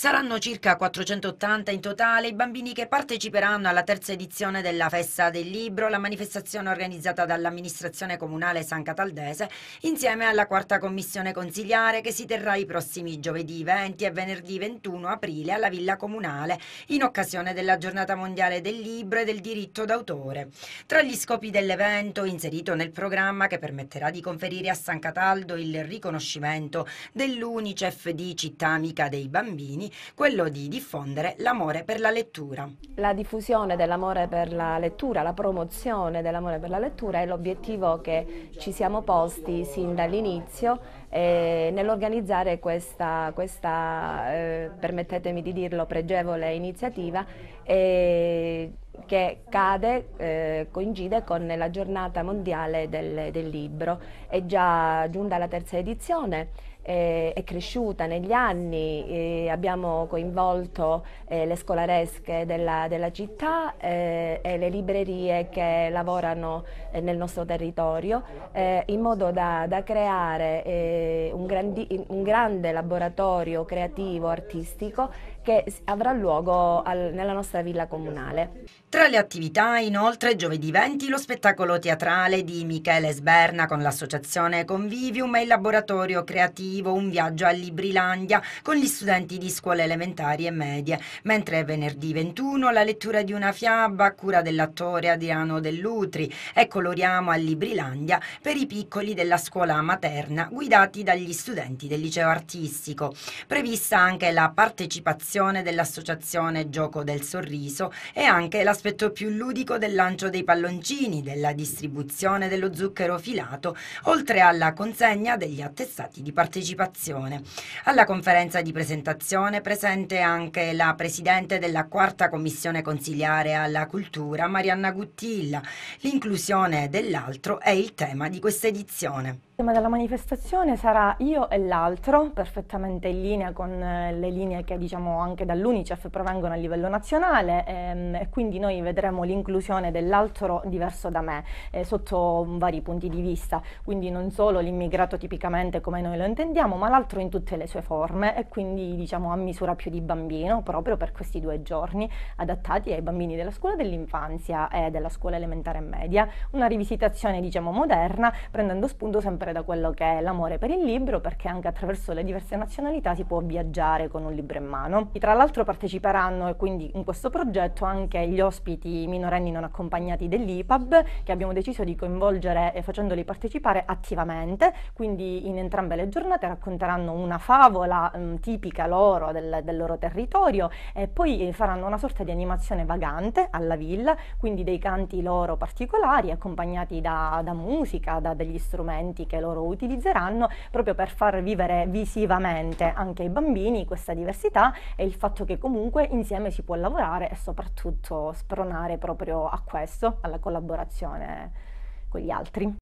Saranno circa 480 in totale i bambini che parteciperanno alla terza edizione della Festa del Libro, la manifestazione organizzata dall'amministrazione comunale San Cataldese insieme alla quarta commissione consigliare che si terrà i prossimi giovedì 20 e venerdì 21 aprile alla Villa Comunale in occasione della giornata mondiale del libro e del diritto d'autore. Tra gli scopi dell'evento inserito nel programma che permetterà di conferire a San Cataldo il riconoscimento dell'UNICEF di città amica dei bambini quello di diffondere l'amore per la lettura. La diffusione dell'amore per la lettura, la promozione dell'amore per la lettura è l'obiettivo che ci siamo posti sin dall'inizio eh, nell'organizzare questa, questa eh, permettetemi di dirlo, pregevole iniziativa. Eh, che cade, eh, coincide con la giornata mondiale del, del, libro. È già giunta la terza edizione, eh, è cresciuta negli anni, eh, abbiamo coinvolto eh, le scolaresche della, della città eh, e le librerie che lavorano eh, nel nostro territorio in modo da, da creare un, grandi, un grande laboratorio creativo, artistico che avrà luogo al, nella nostra villa comunale. Tra le attività, inoltre, giovedì 20 lo spettacolo teatrale di Michele Sberna con l'associazione Convivium e il laboratorio creativo Un viaggio a Librilandia con gli studenti di scuole elementari e medie, mentre venerdì 21 la lettura di una fiaba a cura dell'attore Adriano Dell'Utri e coloriamo a Librilandia per i piccoli della scuola materna guidati dagli studenti del liceo artistico. Prevista anche la partecipazione dell'associazione Gioco del Sorriso e anche la l'aspetto più ludico del lancio dei palloncini, della distribuzione dello zucchero filato, oltre alla consegna degli attestati di partecipazione. Alla conferenza di presentazione presente anche la Presidente della Quarta Commissione Consiliare alla Cultura, Marianna Guttilla. L'inclusione dell'altro è il tema di questa edizione. Il tema della manifestazione sarà io e l'altro, perfettamente in linea con eh, le linee che diciamo anche dall'Unicef provengono a livello nazionale ehm, e quindi noi noi vedremo l'inclusione dell'altro diverso da me eh, sotto vari punti di vista, quindi non solo l'immigrato tipicamente come noi lo intendiamo, ma l'altro in tutte le sue forme e quindi diciamo a misura più di bambino proprio per questi due giorni adattati ai bambini della scuola dell'infanzia e della scuola elementare e media, una rivisitazione diciamo moderna prendendo spunto sempre da quello che è l'amore per il libro perché anche attraverso le diverse nazionalità si può viaggiare con un libro in mano. E tra l'altro parteciperanno e quindi in questo progetto anche gli ospiti ospiti minorenni non accompagnati dell'IPAB che abbiamo deciso di coinvolgere eh, facendoli partecipare attivamente, quindi in entrambe le giornate racconteranno una favola mh, mm, tipica loro del, del, loro territorio e poi eh, faranno una sorta di animazione vagante alla villa, quindi dei canti loro particolari accompagnati da, da musica, da degli strumenti che loro utilizzeranno proprio per far vivere visivamente anche ai bambini questa diversità e il fatto che comunque insieme si può lavorare e soprattutto spronare proprio a questo, alla collaborazione con gli altri.